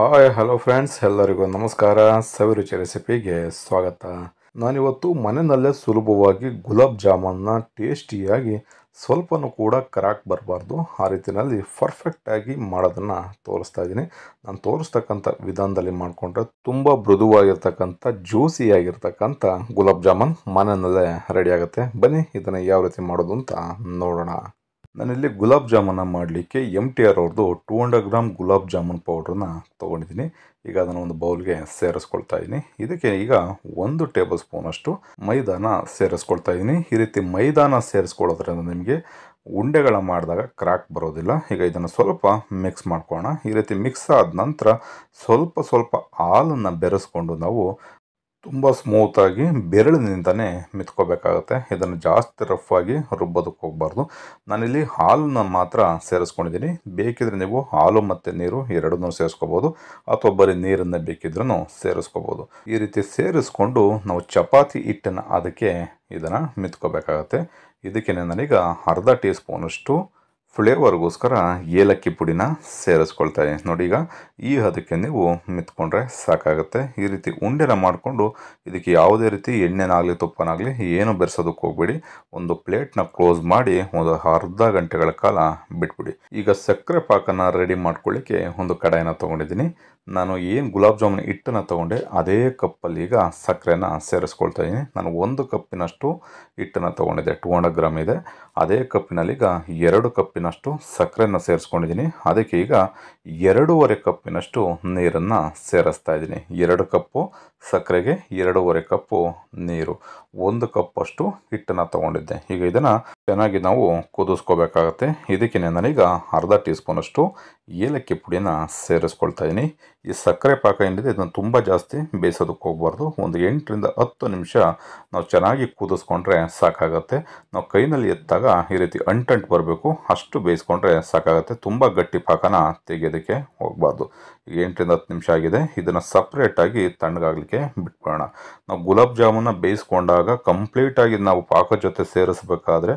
hi hello friends ಎಲ್ಲರಿಗೂ ನಮಸ್ಕಾರ ರುಚಿ ರೆಸಿಪಿಗೆ ಸ್ವಾಗತ ನಾನಿವತ್ತು ಮನೆಯಲ್ಲೇ ಸುಲಭವಾಗಿ ಗುಲಾಬ್ ಜಾಮೂನ್ನ ಟೇಸ್ಟಿಯಾಗಿ ಸ್ವಲ್ಪನೂ ಕೂಡ ಕರಾಕ್ ಬರಬಾರ್ದು ಆ ರೀತಿಯಲ್ಲಿ ಪರ್ಫೆಕ್ಟಾಗಿ ಮಾಡೋದನ್ನು ತೋರಿಸ್ತಾ ಇದ್ದೀನಿ ನಾನು ತೋರಿಸ್ತಕ್ಕಂಥ ವಿಧಾನದಲ್ಲಿ ಮಾಡಿಕೊಂಡ್ರೆ ತುಂಬ ಮೃದುವಾಗಿರ್ತಕ್ಕಂಥ ಜ್ಯೂಸಿಯಾಗಿರ್ತಕ್ಕಂಥ ಗುಲಾಬ್ ಜಾಮೂನ್ ಮನೆಯಲ್ಲೇ ರೆಡಿ ಆಗುತ್ತೆ ಬನ್ನಿ ಇದನ್ನು ಯಾವ ರೀತಿ ಮಾಡೋದು ಅಂತ ನೋಡೋಣ ನಾನಿಲ್ಲಿ ಗುಲಾಬ್ ಜಾಮೂನ ಮಾಡಲಿಕ್ಕೆ ಎಮ್ ಟಿ ಆರ್ ಅವ್ರದ್ದು two hundred gram gulab jamun ಪೌಡ್ರನ್ನ ತೊಗೊಂಡಿದ್ದೀನಿ ಈಗ ಅದನ್ನು ಒಂದು ಬೌಲ್ಗೆ ಸೇರಿಸ್ಕೊಳ್ತಾ ಇದ್ದೀನಿ ಇದಕ್ಕೆ ಈಗ ಒಂದು ಟೇಬಲ್ ಸ್ಪೂನಷ್ಟು ಮೈದಾನ ಸೇರಿಸ್ಕೊಳ್ತಾ ಇದ್ದೀನಿ ಈ ರೀತಿ ಮೈದಾನ ಸೇರಿಸ್ಕೊಳ್ಳೋದ್ರಿಂದ ನಿಮಗೆ ಉಂಡೆಗಳ ಮಾಡಿದಾಗ ಕ್ರ್ಯಾಕ್ ಬರೋದಿಲ್ಲ ಈಗ ಇದನ್ನು ಸ್ವಲ್ಪ ಮಿಕ್ಸ್ ಮಾಡ್ಕೋಣ ಈ ರೀತಿ ಮಿಕ್ಸ್ ಆದ ನಂತರ ಸ್ವಲ್ಪ ಸ್ವಲ್ಪ ಹಾಲನ್ನು ಬೆರೆಸ್ಕೊಂಡು ನಾವು ತುಂಬ ಸ್ಮೂತಾಗಿ ಬೆರಳಿನಿಂದನೇ ಮಿತ್ಕೋಬೇಕಾಗತ್ತೆ ಇದನ್ನು ಜಾಸ್ತಿ ರಫ್ ಆಗಿ ರುಬ್ಬೋದಕ್ಕೆ ಹೋಗಬಾರ್ದು ನಾನಿಲ್ಲಿ ಹಾಲನ್ನು ಮಾತ್ರ ಸೇರಿಸ್ಕೊಂಡಿದ್ದೀನಿ ಬೇಕಿದ್ರೆ ನೀವು ಹಾಲು ಮತ್ತು ನೀರು ಎರಡನ್ನೂ ಸೇರಿಸ್ಕೋಬೋದು ಅಥವಾ ಬರೀ ನೀರನ್ನು ಬೇಕಿದ್ರೂ ಸೇರಿಸ್ಕೋಬೋದು ಈ ರೀತಿ ಸೇರಿಸ್ಕೊಂಡು ನಾವು ಚಪಾತಿ ಹಿಟ್ಟನ್ನು ಅದಕ್ಕೆ ಇದನ್ನು ಮಿತ್ಕೋಬೇಕಾಗತ್ತೆ ಇದಕ್ಕೆ ನಾನೀಗ ಅರ್ಧ ಟೀ ಸ್ಪೂನಷ್ಟು ಫ್ಲೇವರ್ಗೋಸ್ಕರ ಏಲಕ್ಕಿ ಪುಡಿನ ಸೇರಿಸ್ಕೊಳ್ತಾ ಇದ್ದೀನಿ ನೋಡಿ ಈಗ ಈ ಅದಕ್ಕೆ ನೀವು ಮಿತ್ಕೊಂಡ್ರೆ ಸಾಕಾಗುತ್ತೆ ಈ ರೀತಿ ಉಂಡೆನ ಮಾಡಿಕೊಂಡು ಇದಕ್ಕೆ ಯಾವುದೇ ರೀತಿ ಎಣ್ಣೆನಾಗಲಿ ತುಪ್ಪನಾಗಲಿ ಏನು ಬೆರೆಸೋದಕ್ಕೆ ಹೋಗ್ಬೇಡಿ ಒಂದು ಪ್ಲೇಟ್ನ ಕ್ಲೋಸ್ ಮಾಡಿ ಒಂದು ಅರ್ಧ ಗಂಟೆಗಳ ಕಾಲ ಬಿಟ್ಬಿಡಿ ಈಗ ಸಕ್ಕರೆ ಪಾಕನ ರೆಡಿ ಮಾಡ್ಕೊಳ್ಳಿಕ್ಕೆ ಒಂದು ಕಡಾಯನ ತೊಗೊಂಡಿದ್ದೀನಿ ನಾನು ಏನು ಗುಲಾಬ್ ಜಾಮೂನ್ ಹಿಟ್ಟನ್ನು ತೊಗೊಂಡೆ ಅದೇ ಕಪ್ಪಲ್ಲಿ ಈಗ ಸಕ್ಕರೆನ ಸೇರಿಸ್ಕೊಳ್ತಾ ಇದ್ದೀನಿ ನಾನು ಒಂದು ಕಪ್ಪಿನಷ್ಟು ಹಿಟ್ಟನ್ನು ತೊಗೊಂಡಿದ್ದೆ ಟೂ ಹಂಡ್ರೆಡ್ ಗ್ರಾಮ್ ಇದೆ ಅದೇ ಕಪ್ಪಿನಲ್ಲಿ ಈಗ ಎರಡು ಕಪ್ಪಿನಷ್ಟು ಸಕ್ಕರೆನ ಸೇರಿಸ್ಕೊಂಡಿದ್ದೀನಿ ಅದಕ್ಕೆ ಈಗ ಎರಡೂವರೆ ಕಪ್ಪಿನಷ್ಟು ನೀರನ್ನು ಸೇರಿಸ್ತಾ ಇದ್ದೀನಿ ಎರಡು ಕಪ್ಪು ಸಕ್ಕರೆಗೆ ಎರಡೂವರೆ ಕಪ್ಪು ನೀರು ಒಂದು ಕಪ್ಪಷ್ಟು ಹಿಟ್ಟನ್ನು ತೊಗೊಂಡಿದ್ದೆ ಈಗ ಇದನ್ನು ಚೆನ್ನಾಗಿ ನಾವು ಕುದಿಸ್ಕೋಬೇಕಾಗತ್ತೆ ಇದಕ್ಕೆ ನಾನೀಗ ಅರ್ಧ ಟೀ ಸ್ಪೂನಷ್ಟು ಏಲಕ್ಕಿ ಪುಡಿನ ಸೇರಿಸ್ಕೊಳ್ತಾ ಇದ್ದೀನಿ ಈ ಸಕ್ಕರೆ ಪಾಕ ಏನಿದೆ ಇದನ್ನು ತುಂಬ ಜಾಸ್ತಿ ಬೇಯಿಸೋದಕ್ಕೆ ಹೋಗ್ಬಾರ್ದು ಒಂದು ಎಂಟರಿಂದ ಹತ್ತು ನಿಮಿಷ ನಾವು ಚೆನ್ನಾಗಿ ಕುದಿಸ್ಕೊಂಡ್ರೆ ಸಾಕಾಗತ್ತೆ ನಾವು ಕೈನಲ್ಲಿ ಎತ್ತಾಗ ಈ ರೀತಿ ಅಂಟಂಟು ಬರಬೇಕು ಅಷ್ಟು ಬೇಯಿಸ್ಕೊಂಡ್ರೆ ಸಾಕಾಗತ್ತೆ ತುಂಬ ಗಟ್ಟಿ ಪಾಕನ ತೆಗೆಯೋದಕ್ಕೆ ಹೋಗ್ಬಾರ್ದು ಈಗ ಎಂಟರಿಂದ ಹತ್ತು ನಿಮಿಷ ಆಗಿದೆ ಇದನ್ನು ಸಪ್ರೇಟಾಗಿ ತಣ್ಣಗಾಗಲಿಕ್ಕೆ ಬಿಟ್ಕೊಳ್ಳೋಣ ನಾವು ಗುಲಾಬ್ ಜಾಮೂನ ಬೇಯಿಸ್ಕೊಂಡಾಗ ಕಂಪ್ಲೀಟಾಗಿ ನಾವು ಪಾಕ ಜೊತೆ ಸೇರಿಸ್ಬೇಕಾದ್ರೆ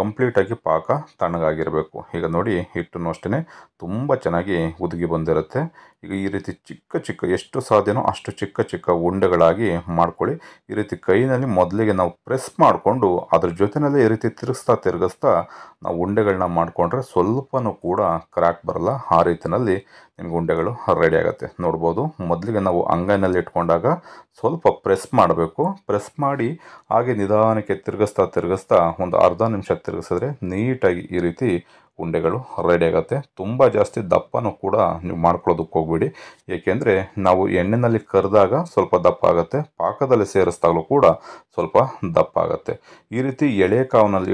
ಕಂಪ್ಲೀಟಾಗಿ ಪಾಕ ತಣ್ಣಗಾಗಿರಬೇಕು ಈಗ ನೋಡಿ ಹಿಟ್ಟನ್ನು ಅಷ್ಟೇ ತುಂಬ ಚೆನ್ನಾಗಿ ಉದುಗಿ ಬಂದಿರುತ್ತೆ ಈಗ ಈ ರೀತಿ ಚಿಕ್ಕ ಚಿಕ್ಕ ಎಷ್ಟು ಸಾಧ್ಯನೋ ಅಷ್ಟು ಚಿಕ್ಕ ಚಿಕ್ಕ ಉಂಡೆಗಳಾಗಿ ಮಾಡ್ಕೊಳ್ಳಿ ಈ ರೀತಿ ಕೈನಲ್ಲಿ ಮೊದಲಿಗೆ ನಾವು ಪ್ರೆಸ್ ಮಾಡಿಕೊಂಡು ಅದ್ರ ಜೊತೆಯಲ್ಲೇ ಈ ರೀತಿ ತಿರುಗಿಸ್ತಾ ತಿರುಗಿಸ್ತಾ ನಾವು ಉಂಡೆಗಳನ್ನ ಮಾಡಿಕೊಂಡ್ರೆ ಸ್ವಲ್ಪನೂ ಕೂಡ ಕ್ರ್ಯಾಕ್ ಬರಲ್ಲ ಆ ರೀತಿಯಲ್ಲಿ ನಿಮ್ಗೆ ಉಂಡೆಗಳು ರೆಡಿ ಆಗುತ್ತೆ ನೋಡ್ಬೋದು ಮೊದಲಿಗೆ ನಾವು ಅಂಗೈನಲ್ಲಿ ಇಟ್ಕೊಂಡಾಗ ಸ್ವಲ್ಪ ಪ್ರೆಸ್ ಮಾಡಬೇಕು ಪ್ರೆಸ್ ಮಾಡಿ ಹಾಗೆ ನಿಧಾನಕ್ಕೆ ತಿರುಗಿಸ್ತಾ ತಿರುಗಿಸ್ತಾ ಒಂದು ಅರ್ಧ ನಿಮಿಷ ತಿರುಗಿಸಿದ್ರೆ ನೀಟಾಗಿ ಈ ರೀತಿ ಉಂಡೆಗಳು ರೆಡಿ ಆಗುತ್ತೆ ತುಂಬ ಜಾಸ್ತಿ ದಪ್ಪನೂ ಕೂಡ ನೀವು ಮಾಡ್ಕೊಳ್ಳೋದಕ್ಕೆ ಹೋಗಬೇಡಿ ಏಕೆಂದರೆ ನಾವು ಎಣ್ಣೆಯಲ್ಲಿ ಕರೆದಾಗ ಸ್ವಲ್ಪ ದಪ್ಪ ಆಗುತ್ತೆ ಪಾಕದಲ್ಲಿ ಸೇರಿಸ್ದಾಗಲೂ ಕೂಡ ಸ್ವಲ್ಪ ದಪ್ಪ ಆಗುತ್ತೆ ಈ ರೀತಿ ಎಳೆ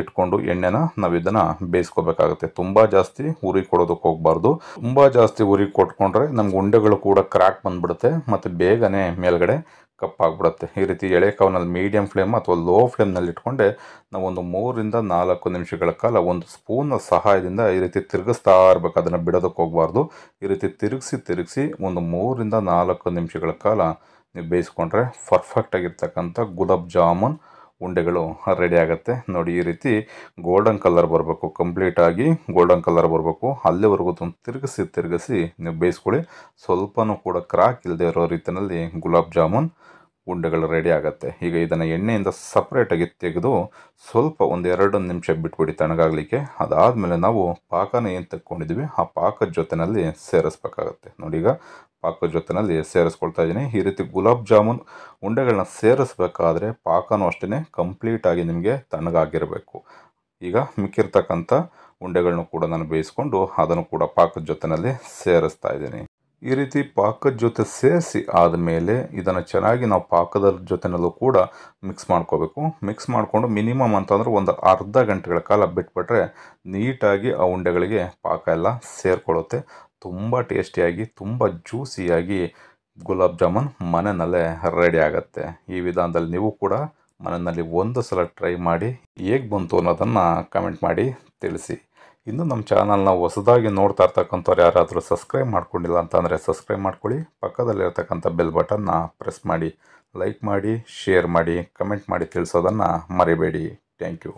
ಇಟ್ಕೊಂಡು ಎಣ್ಣೆನ ನಾವು ಇದನ್ನು ಬೇಯಿಸ್ಕೋಬೇಕಾಗುತ್ತೆ ತುಂಬ ಜಾಸ್ತಿ ಉರಿ ಕೊಡೋದಕ್ಕೆ ಹೋಗ್ಬಾರ್ದು ತುಂಬ ಜಾಸ್ತಿ ಉರಿ ಕೊಟ್ಕೊಂಡ್ರೆ ನಮ್ಗೆ ಉಂಡೆಗಳು ಕೂಡ ಕ್ರ್ಯಾಕ್ ಬಂದ್ಬಿಡುತ್ತೆ ಮತ್ತು ಬೇಗನೆ ಮೇಲ್ಗಡೆ ಕಪ್ಪಾಗ್ಬಿಡುತ್ತೆ ಈ ರೀತಿ ಎಳೆ ಕಾವನಲ್ಲಿ ಮೀಡಿಯಂ ಫ್ಲೇಮ್ ಅಥವಾ ಲೋ ಫ್ಲೇಮ್ನಲ್ಲಿ ಇಟ್ಕೊಂಡೆ ನಾವೊಂದು ಮೂರಿಂದ ನಾಲ್ಕು ನಿಮಿಷಗಳ ಕಾಲ ಒಂದು ಸ್ಪೂನ್ನ ಸಹಾಯದಿಂದ ಈ ರೀತಿ ತಿರುಗಿಸ್ತಾ ಇರಬೇಕು ಅದನ್ನು ಬಿಡೋದಕ್ಕೆ ಹೋಗಬಾರ್ದು ಈ ರೀತಿ ತಿರುಗಿಸಿ ತಿರುಗಿಸಿ ಒಂದು ಮೂರರಿಂದ ನಾಲ್ಕು ನಿಮಿಷಗಳ ಕಾಲ ನೀವು ಬೇಯಿಸ್ಕೊಂಡ್ರೆ ಪರ್ಫೆಕ್ಟಾಗಿರ್ತಕ್ಕಂಥ ಗುಲಾಬ್ ಜಾಮೂನ್ ಉಂಡೆಗಳು ರೆಡಿ ಆಗುತ್ತೆ ನೋಡಿ ಈ ರೀತಿ ಗೋಲ್ಡನ್ ಕಲರ್ ಬರಬೇಕು ಕಂಪ್ಲೀಟಾಗಿ ಗೋಲ್ಡನ್ ಕಲರ್ ಬರಬೇಕು ಅಲ್ಲಿವರೆಗೂ ತಿರುಗಿಸಿ ತಿರುಗಿಸಿ ನೀವು ಬೇಯಿಸ್ಕೊಳ್ಳಿ ಸ್ವಲ್ಪನೂ ಕೂಡ ಕ್ರಾಕ್ ಇಲ್ಲದೆ ಇರೋ ರೀತಿಯಲ್ಲಿ ಗುಲಾಬ್ ಜಾಮೂನ್ ಉಂಡೆಗಳು ರೆಡಿ ಆಗುತ್ತೆ ಈಗ ಇದನ್ನು ಎಣ್ಣೆಯಿಂದ ಸಪ್ರೇಟಾಗಿ ತೆಗೆದು ಸ್ವಲ್ಪ ಒಂದೆರಡು ನಿಮಿಷ ಬಿಟ್ಬಿಡಿ ತಣಗಾಗಲಿಕ್ಕೆ ಅದಾದಮೇಲೆ ನಾವು ಪಾಕನ ಏನು ತಕ್ಕೊಂಡಿದ್ವಿ ಆ ಪಾಕದ ಜೊತೆಯಲ್ಲಿ ಸೇರಿಸ್ಬೇಕಾಗತ್ತೆ ನೋಡಿ ಈಗ ಪಾಕದ ಜೊತೆಯಲ್ಲಿ ಸೇರಿಸ್ಕೊಳ್ತಾ ಇದ್ದೀನಿ ಈ ರೀತಿ ಗುಲಾಬ್ ಜಾಮೂನ್ ಉಂಡೆಗಳನ್ನ ಸೇರಿಸ್ಬೇಕಾದ್ರೆ ಪಾಕನೂ ಅಷ್ಟೇ ಕಂಪ್ಲೀಟಾಗಿ ನಿಮಗೆ ತಣ್ಣಗಾಗಿರಬೇಕು ಈಗ ಮಿಕ್ಕಿರ್ತಕ್ಕಂಥ ಉಂಡೆಗಳನ್ನು ಕೂಡ ನಾನು ಬೇಯಿಸ್ಕೊಂಡು ಅದನ್ನು ಕೂಡ ಪಾಕದ ಜೊತೆಯಲ್ಲಿ ಸೇರಿಸ್ತಾ ಇದ್ದೀನಿ ಈ ರೀತಿ ಪಾಕದ ಜೊತೆ ಸೇರಿಸಿ ಆದಮೇಲೆ ಇದನ್ನು ಚೆನ್ನಾಗಿ ನಾವು ಪಾಕದ ಜೊತೆನಲ್ಲೂ ಕೂಡ ಮಿಕ್ಸ್ ಮಾಡ್ಕೋಬೇಕು ಮಿಕ್ಸ್ ಮಾಡಿಕೊಂಡು ಮಿನಿಮಮ್ ಅಂತಂದರೆ ಒಂದು ಅರ್ಧ ಗಂಟೆಗಳ ಕಾಲ ಬಿಟ್ಬಿಟ್ರೆ ನೀಟಾಗಿ ಆ ಉಂಡೆಗಳಿಗೆ ಪಾಕ ಎಲ್ಲ ಸೇರಿಕೊಳ್ಳುತ್ತೆ ತುಂಬ ಟೇಸ್ಟಿಯಾಗಿ ತುಂಬ ಜ್ಯೂಸಿಯಾಗಿ ಗುಲಾಬ್ ಜಾಮೂನ್ ಮನೆಯಲ್ಲೇ ರೆಡಿ ಆಗುತ್ತೆ ಈ ವಿಧಾನದಲ್ಲಿ ನೀವು ಕೂಡ ಮನೆಯಲ್ಲಿ ಒಂದು ಸಲ ಟ್ರೈ ಮಾಡಿ ಹೇಗೆ ಬಂತು ಅನ್ನೋದನ್ನು ಕಮೆಂಟ್ ಮಾಡಿ ತಿಳಿಸಿ ಇನ್ನು ನಮ್ಮ ಚಾನಲ್ನ ಹೊಸದಾಗಿ ನೋಡ್ತಾ ಇರ್ತಕ್ಕಂಥವ್ರು ಯಾರಾದರೂ ಸಬ್ಸ್ಕ್ರೈಬ್ ಮಾಡ್ಕೊಂಡಿಲ್ಲ ಅಂತಂದರೆ ಸಬ್ಸ್ಕ್ರೈಬ್ ಮಾಡ್ಕೊಳ್ಳಿ ಪಕ್ಕದಲ್ಲಿರ್ತಕ್ಕಂಥ ಬೆಲ್ ಬಟನ್ನ ಪ್ರೆಸ್ ಮಾಡಿ ಲೈಕ್ ಮಾಡಿ ಶೇರ್ ಮಾಡಿ ಕಮೆಂಟ್ ಮಾಡಿ ತಿಳಿಸೋದನ್ನು ಮರಿಬೇಡಿ ಥ್ಯಾಂಕ್ ಯು